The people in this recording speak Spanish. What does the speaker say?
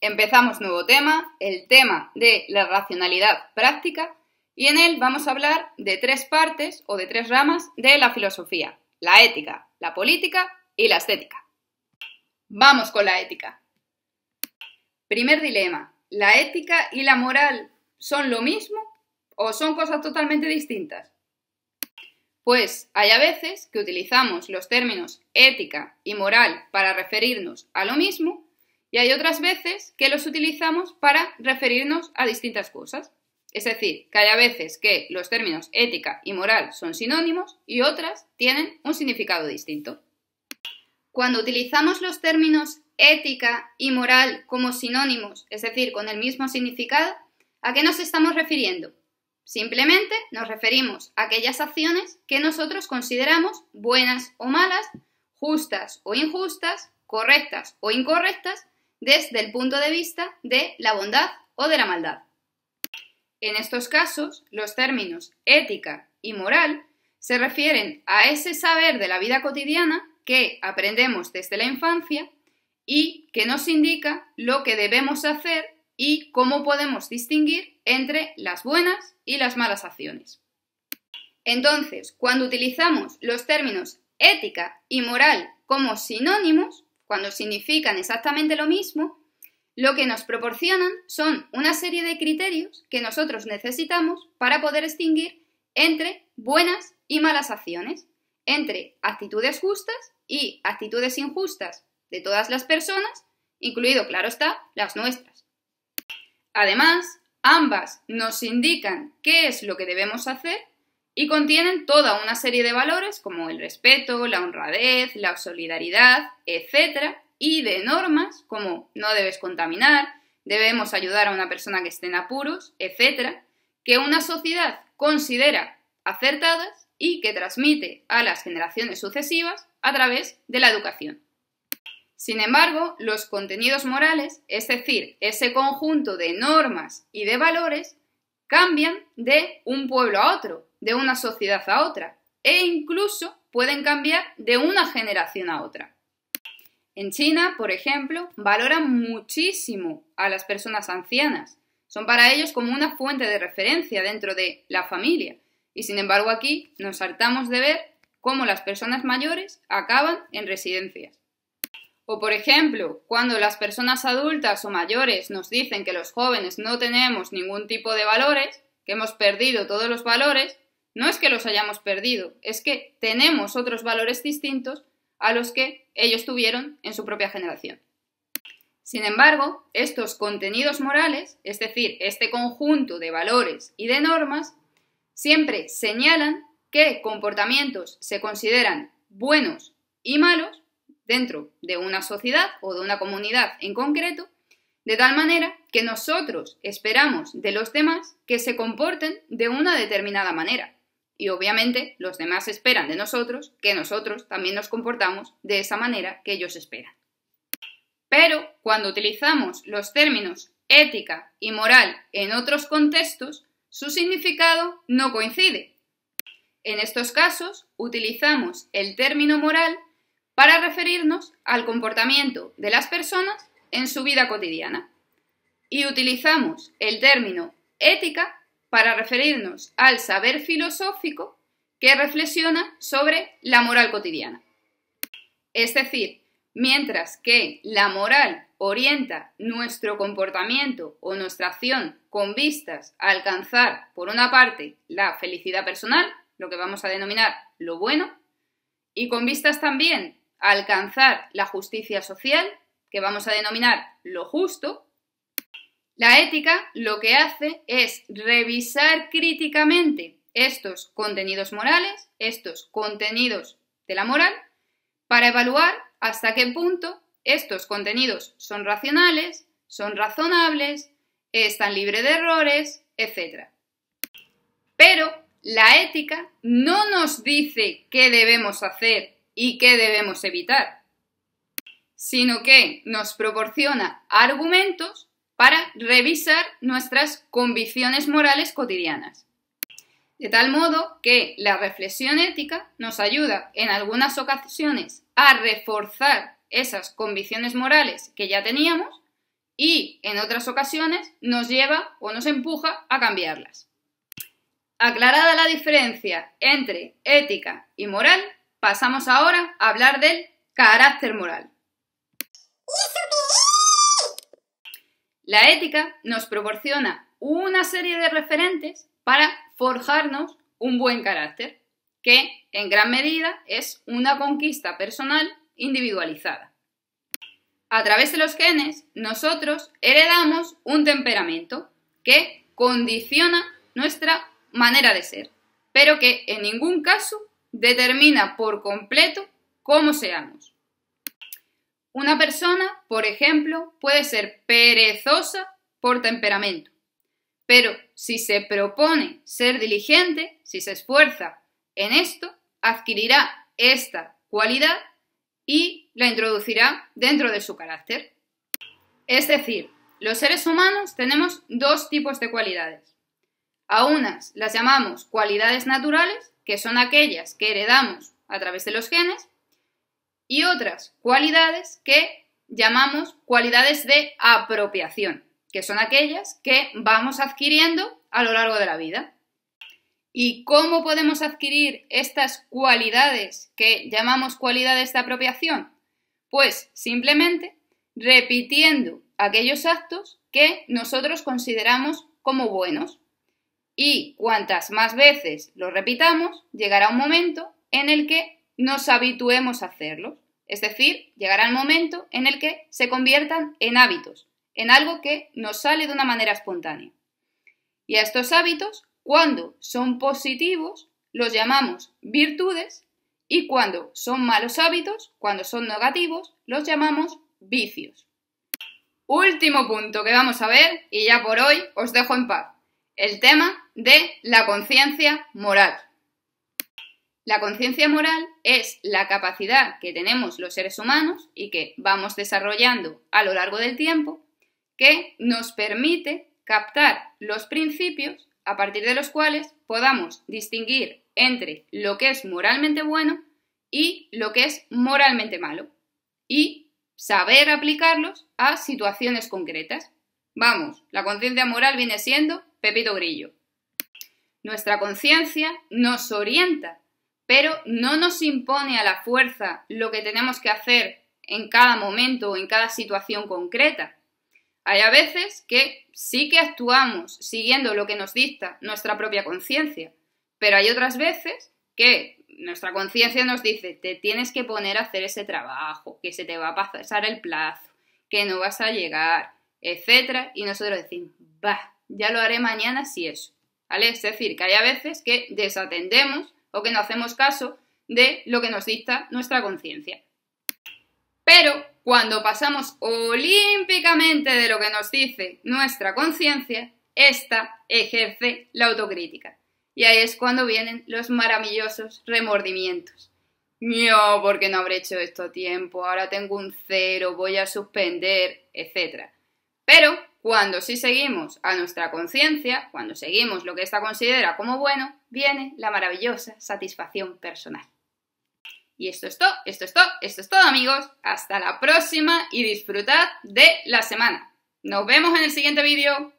Empezamos nuevo tema, el tema de la racionalidad práctica, y en él vamos a hablar de tres partes o de tres ramas de la filosofía, la ética, la política y la estética. Vamos con la ética. Primer dilema, ¿la ética y la moral son lo mismo o son cosas totalmente distintas? Pues hay a veces que utilizamos los términos ética y moral para referirnos a lo mismo, y hay otras veces que los utilizamos para referirnos a distintas cosas. Es decir, que hay a veces que los términos ética y moral son sinónimos y otras tienen un significado distinto. Cuando utilizamos los términos ética y moral como sinónimos, es decir, con el mismo significado, ¿a qué nos estamos refiriendo? Simplemente nos referimos a aquellas acciones que nosotros consideramos buenas o malas, justas o injustas, correctas o incorrectas, desde el punto de vista de la bondad o de la maldad. En estos casos, los términos ética y moral se refieren a ese saber de la vida cotidiana que aprendemos desde la infancia y que nos indica lo que debemos hacer y cómo podemos distinguir entre las buenas y las malas acciones. Entonces, cuando utilizamos los términos ética y moral como sinónimos, cuando significan exactamente lo mismo, lo que nos proporcionan son una serie de criterios que nosotros necesitamos para poder distinguir entre buenas y malas acciones, entre actitudes justas y actitudes injustas de todas las personas, incluido, claro está, las nuestras. Además, ambas nos indican qué es lo que debemos hacer y contienen toda una serie de valores como el respeto, la honradez, la solidaridad, etcétera y de normas como no debes contaminar, debemos ayudar a una persona que esté en apuros, etcétera que una sociedad considera acertadas y que transmite a las generaciones sucesivas a través de la educación. Sin embargo, los contenidos morales, es decir, ese conjunto de normas y de valores, cambian de un pueblo a otro, de una sociedad a otra, e incluso pueden cambiar de una generación a otra. En China, por ejemplo, valoran muchísimo a las personas ancianas. Son para ellos como una fuente de referencia dentro de la familia. Y sin embargo aquí nos hartamos de ver cómo las personas mayores acaban en residencias. O por ejemplo, cuando las personas adultas o mayores nos dicen que los jóvenes no tenemos ningún tipo de valores, que hemos perdido todos los valores, no es que los hayamos perdido, es que tenemos otros valores distintos a los que ellos tuvieron en su propia generación. Sin embargo, estos contenidos morales, es decir, este conjunto de valores y de normas, siempre señalan qué comportamientos se consideran buenos y malos dentro de una sociedad o de una comunidad en concreto, de tal manera que nosotros esperamos de los demás que se comporten de una determinada manera. Y obviamente los demás esperan de nosotros que nosotros también nos comportamos de esa manera que ellos esperan. Pero cuando utilizamos los términos ética y moral en otros contextos, su significado no coincide. En estos casos, utilizamos el término moral para referirnos al comportamiento de las personas en su vida cotidiana. Y utilizamos el término ética para referirnos al saber filosófico que reflexiona sobre la moral cotidiana. Es decir, mientras que la moral orienta nuestro comportamiento o nuestra acción con vistas a alcanzar, por una parte, la felicidad personal, lo que vamos a denominar lo bueno, y con vistas también alcanzar la justicia social, que vamos a denominar lo justo, la ética lo que hace es revisar críticamente estos contenidos morales, estos contenidos de la moral, para evaluar hasta qué punto estos contenidos son racionales, son razonables, están libres de errores, etc. Pero la ética no nos dice qué debemos hacer y qué debemos evitar, sino que nos proporciona argumentos para revisar nuestras convicciones morales cotidianas. De tal modo que la reflexión ética nos ayuda en algunas ocasiones a reforzar esas convicciones morales que ya teníamos y en otras ocasiones nos lleva o nos empuja a cambiarlas. Aclarada la diferencia entre ética y moral, Pasamos ahora a hablar del carácter moral. La ética nos proporciona una serie de referentes para forjarnos un buen carácter, que en gran medida es una conquista personal individualizada. A través de los genes, nosotros heredamos un temperamento que condiciona nuestra manera de ser, pero que en ningún caso determina por completo cómo seamos. Una persona, por ejemplo, puede ser perezosa por temperamento, pero si se propone ser diligente, si se esfuerza en esto, adquirirá esta cualidad y la introducirá dentro de su carácter. Es decir, los seres humanos tenemos dos tipos de cualidades. A unas las llamamos cualidades naturales que son aquellas que heredamos a través de los genes, y otras cualidades que llamamos cualidades de apropiación, que son aquellas que vamos adquiriendo a lo largo de la vida. ¿Y cómo podemos adquirir estas cualidades que llamamos cualidades de apropiación? Pues simplemente repitiendo aquellos actos que nosotros consideramos como buenos. Y cuantas más veces lo repitamos, llegará un momento en el que nos habituemos a hacerlo. Es decir, llegará el momento en el que se conviertan en hábitos, en algo que nos sale de una manera espontánea. Y a estos hábitos, cuando son positivos, los llamamos virtudes y cuando son malos hábitos, cuando son negativos, los llamamos vicios. Último punto que vamos a ver y ya por hoy os dejo en paz el tema de la conciencia moral. La conciencia moral es la capacidad que tenemos los seres humanos y que vamos desarrollando a lo largo del tiempo que nos permite captar los principios a partir de los cuales podamos distinguir entre lo que es moralmente bueno y lo que es moralmente malo y saber aplicarlos a situaciones concretas. Vamos, la conciencia moral viene siendo Pepito Grillo. Nuestra conciencia nos orienta, pero no nos impone a la fuerza lo que tenemos que hacer en cada momento o en cada situación concreta. Hay a veces que sí que actuamos siguiendo lo que nos dicta nuestra propia conciencia, pero hay otras veces que nuestra conciencia nos dice, te tienes que poner a hacer ese trabajo, que se te va a pasar el plazo, que no vas a llegar, etcétera, y nosotros decimos, va, ya lo haré mañana si eso. Es decir, que hay a veces que desatendemos o que no hacemos caso de lo que nos dicta nuestra conciencia. Pero cuando pasamos olímpicamente de lo que nos dice nuestra conciencia, ésta ejerce la autocrítica. Y ahí es cuando vienen los maravillosos remordimientos. No, porque no habré hecho esto a tiempo, ahora tengo un cero, voy a suspender, etc. Pero cuando sí seguimos a nuestra conciencia, cuando seguimos lo que ésta considera como bueno, viene la maravillosa satisfacción personal. Y esto es todo, esto es todo, esto es todo amigos. Hasta la próxima y disfrutad de la semana. Nos vemos en el siguiente vídeo.